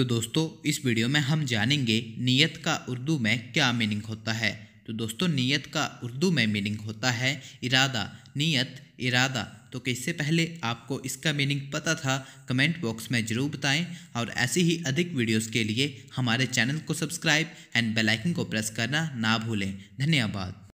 तो दोस्तों इस वीडियो में हम जानेंगे नियत का उर्दू में क्या मीनिंग होता है तो दोस्तों नियत का उर्दू में मीनिंग होता है इरादा नियत इरादा तो इससे पहले आपको इसका मीनिंग पता था कमेंट बॉक्स में ज़रूर बताएं और ऐसी ही अधिक वीडियोस के लिए हमारे चैनल को सब्सक्राइब एंड बेल आइकन को प्रेस करना ना भूलें धन्यवाद